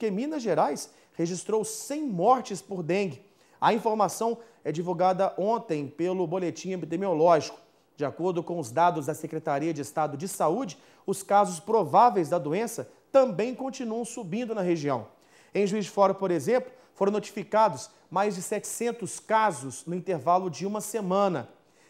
porque Minas Gerais registrou 100 mortes por dengue. A informação é divulgada ontem pelo Boletim Epidemiológico. De acordo com os dados da Secretaria de Estado de Saúde, os casos prováveis da doença também continuam subindo na região. Em Juiz de Fora, por exemplo, foram notificados mais de 700 casos no intervalo de uma semana.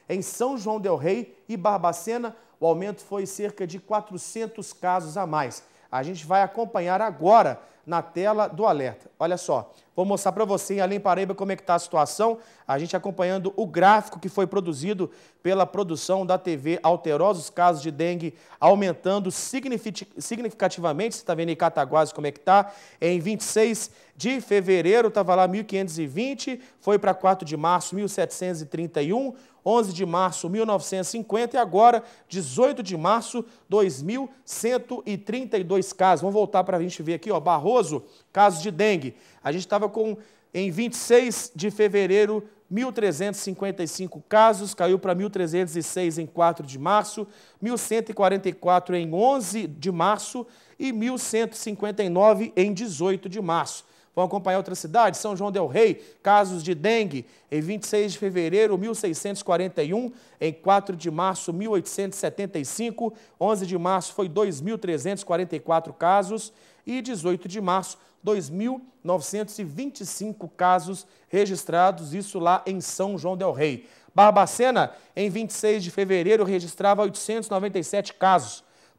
Em São João del Rei e Barbacena, o aumento foi cerca de 400 casos a mais. A gente vai acompanhar agora na tela do alerta. Olha só, vou mostrar para você em Além Paraíba como é que está a situação, a gente acompanhando o gráfico que foi produzido pela produção da TV Alterosa, os casos de dengue aumentando significativamente, você está vendo em Cataguases como é que está, em 26 de fevereiro estava lá 1.520, foi para 4 de março 1.731, 11 de março 1950 e agora 18 de março 2.132 casos. Vamos voltar para a gente ver aqui, ó, Barroso, famoso caso de dengue. A gente estava com, em 26 de fevereiro, 1.355 casos, caiu para 1.306 em 4 de março, 1.144 em 11 de março e 1.159 em 18 de março. Vão acompanhar outras cidades, São João del Rei, casos de dengue em 26 de fevereiro 1641, em 4 de março 1875, 11 de março foi 2344 casos e 18 de março 2.925 casos registrados, isso lá em São João del Rei. Barbacena, em 26 de fevereiro, registrava 897 casos.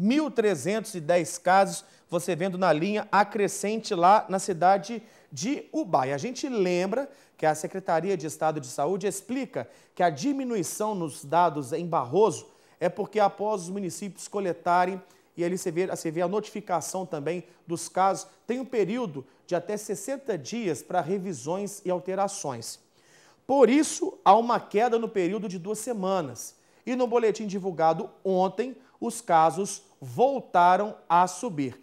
1.310 casos, você vendo na linha acrescente lá na cidade de Ubai. A gente lembra que a Secretaria de Estado de Saúde explica que a diminuição nos dados em Barroso é porque após os municípios coletarem e ali você vê, você vê a notificação também dos casos, tem um período de até 60 dias para revisões e alterações. Por isso, há uma queda no período de duas semanas. E no boletim divulgado ontem, os casos voltaram a subir.